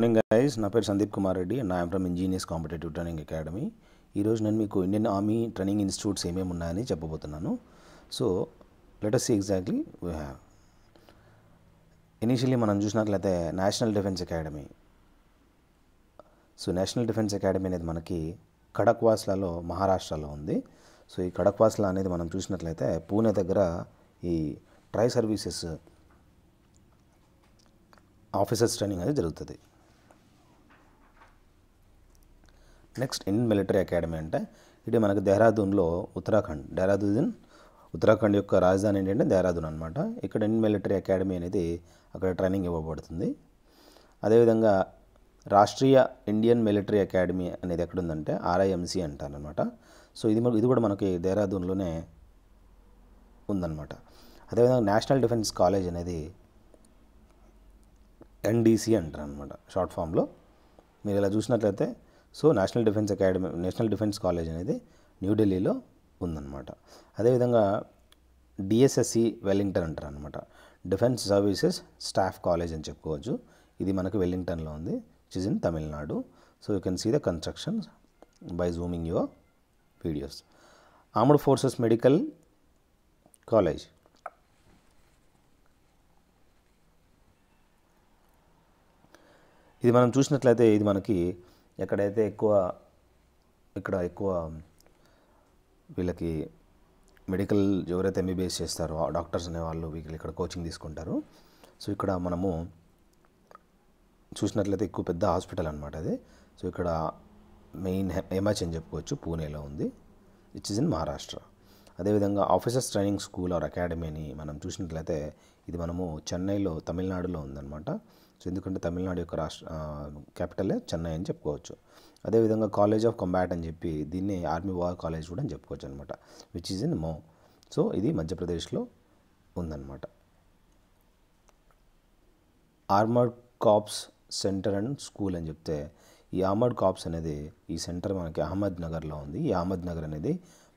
morning guys నా పేరు Sandeep Kumar Reddy and I'm from engineers competitive training academy ఈరోజు నేను మీకు ఇండియన్ ఆర్మీ ట్రైనింగ్ ఇన్స్టిట్యూట్స్ ఏమేమి ఉన్నాయని చెప్పబోతున్నాను so let's see exactly we have initially మనం చూసినట్లయితే national defence academy so national defence academy అనేది మనకి కడక్వాస్లలో మహారాష్ట్రలో ఉంది సో ఈ కడక్వాస్ల అనేది మనం చూసినట్లయితే పూణే దగ్గర ఈ ట్రై సర్వీసెస్ ఆఫీసర్స్ ట్రైనింగ్ అనేది జరుగుతుంది నెక్స్ట్ ఇండియన్ మిలిటరీ అకాడమీ అంటే ఇది మనకు దెహ్రాదూన్లో ఉత్తరాఖండ్ దెహ్రాదూన్ ఉత్తరాఖండ్ యొక్క రాజధాని ఏంటంటే దెహ్రాదూన్ అనమాట ఇక్కడ ఇండియన్ మిలిటరీ అకాడమీ అనేది అక్కడ ట్రైనింగ్ ఇవ్వబడుతుంది అదేవిధంగా రాష్ట్రీయ ఇండియన్ మిలిటరీ అకాడమీ అనేది ఎక్కడ ఉందంటే ఆర్ఐఎంసీ అంటారనమాట సో ఇది ఇది కూడా మనకి దేహ్రాదూన్లోనే ఉందన్నమాట అదేవిధంగా నేషనల్ డిఫెన్స్ కాలేజ్ అనేది ఎన్డీసీ అంటారు అనమాట షార్ట్ ఫామ్లో మీరు ఇలా చూసినట్లయితే so national defence academy national defence college అనేది న్యూఢిల్లీలో ఉందన్నమాట అదేవిధంగా డిఎస్ఎస్సి వెల్లింగ్టన్ అంటారు అనమాట డిఫెన్స్ సర్వీసెస్ స్టాఫ్ కాలేజ్ అని చెప్పుకోవచ్చు ఇది మనకు వెల్లింగ్టన్లో ఉంది which is in Tamil Nadu so you can see the constructions by zooming your videos armed forces medical college ఇది మనం చూసినట్లయితే ఇది మనకి ఎక్కడైతే ఎక్కువ ఇక్కడ ఎక్కువ వీళ్ళకి మెడికల్ ఎవరైతే ఎంబీబీఎస్ చేస్తారో డాక్టర్స్ అనేవాళ్ళు వీళ్ళు ఇక్కడ కోచింగ్ తీసుకుంటారు సో ఇక్కడ మనము చూసినట్లయితే ఎక్కువ పెద్ద హాస్పిటల్ అనమాట అది సో ఇక్కడ మెయిన్ ఎంహెచ్ అని చెప్పుకోవచ్చు పూణేలో ఉంది విచ్ ఇస్ ఇన్ మహారాష్ట్ర అదేవిధంగా officers training school or academy అని మనం చూసినట్లయితే ఇది మనము చెన్నైలో తమిళనాడులో ఉందన్నమాట సో ఎందుకంటే తమిళనాడు యొక్క రాష్ట్ర క్యాపిటలే చెన్నై అని చెప్పుకోవచ్చు అదేవిధంగా కాలేజ్ ఆఫ్ కంబాట్ అని చెప్పి దీన్ని ఆర్మీ వార్ కాలేజ్ కూడా అని చెప్పుకోవచ్చు అనమాట which is in Mhow so ఇది మధ్యప్రదేశ్లో ఉందన్నమాట armoured corps centre and school అని చెప్తే ఈ ఆర్మర్డ్ కాప్స్ అనేది ఈ సెంటర్ మనకి అహ్మద్ నగర్లో ఉంది ఈ అహ్మద్ నగర్ అనేది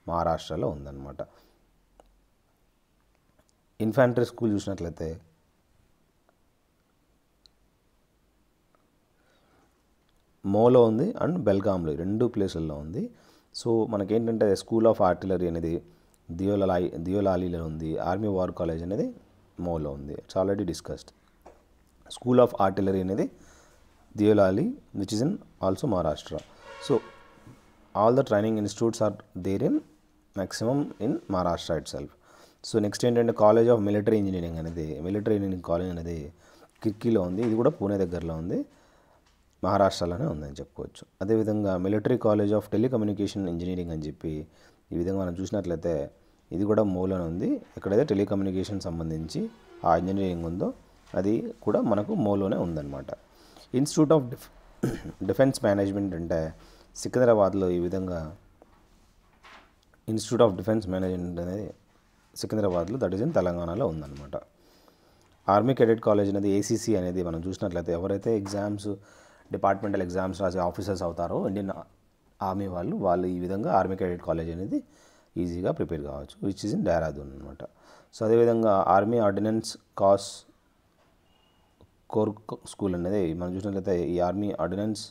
మహారాష్ట్రలో ఉందన్నమాట ఇన్ఫాంట్రీ స్కూల్ చూసినట్లయితే మోలో ఉంది అండ్ బెల్గామ్లో రెండు ప్లేసుల్లో ఉంది సో మనకేంటంటే స్కూల్ ఆఫ్ ఆర్టిలరీ అనేది దియోలాయి దియోలాలీలో ఉంది ఆర్మీ వార్ కాలేజ్ అనేది మోలో ఉంది it's already discussed school of artillery అనేది Deolali which is in also Maharashtra so all the training institutes are there in maximum in Maharashtra itself so next ఏంటంటే college of military engineering అనేది military engineering college అనేది కిర్కీలో ఉంది ఇది కూడా పూణే దగ్గరలో ఉంది మహారాష్ట్రలోనే ఉందని చెప్పుకోవచ్చు అదేవిధంగా military college of telecommunication engineering అని చెప్పి ఈ విధంగా మనం చూసినట్లయితే ఇది కూడా మూలన ఉంది ఎక్కడైతే టెలికమ్యూనికేషన్ సంబంధించి ఆ ఇంజనీరింగ్ ఉందో అది కూడా మనకు మోలోనే ఉందన్నమాట institute of def defence management అంటే సికింద్రాబాద్లో ఈ విధంగా ఇన్స్టిట్యూట్ ఆఫ్ డిఫెన్స్ మేనేజ్మెంట్ అనేది సికింద్రాబాద్లో దట్ ఈస్ ఇన్ తెలంగాణలో ఉందన్నమాట ఆర్మీ కెడెట్ కాలేజ్ అనేది ఏసీసీ అనేది మనం చూసినట్లయితే ఎవరైతే ఎగ్జామ్స్ డిపార్ట్మెంటల్ ఎగ్జామ్స్ రాసే ఆఫీసర్స్ అవుతారో ఇండియన్ ఆర్మీ వాళ్ళు వాళ్ళు ఈ విధంగా ఆర్మీ క్యాడెట్ కాలేజ్ అనేది ఈజీగా ప్రిపేర్ కావచ్చు విచ్ ఇస్ ఇన్ డెహ్రాదూన్ అనమాట సో అదేవిధంగా army ordnance corps corps school అనేది మనం చూసినట్లయితే ఈ ఆర్మీ ఆర్డినెన్స్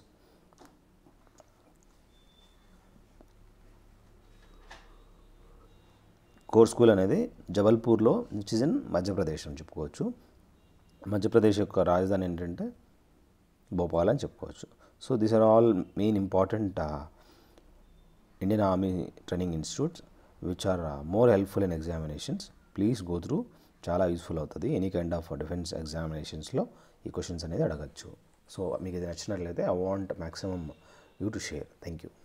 కోర్ స్కూల్ అనేది జబల్పూర్లో విచ్ ఇస్ ఇన్ మధ్యప్రదేశ్ అని చెప్పుకోవచ్చు మధ్యప్రదేశ్ యొక్క రాజధాని ఏంటంటే భోపాల్ అని చెప్పుకోవచ్చు so these are all main important Indian army training institutes which are more helpful in examinations please go through చాలా యూస్ఫుల్ అవుతుంది ఎనీ కైండ్ ఆఫ్ డిఫెన్స్ ఎగ్జామినేషన్స్లో ఈ క్వశ్చన్స్ అనేది అడగచ్చు సో మీకు ఇది నచ్చినట్లయితే I want maximum you to share thank you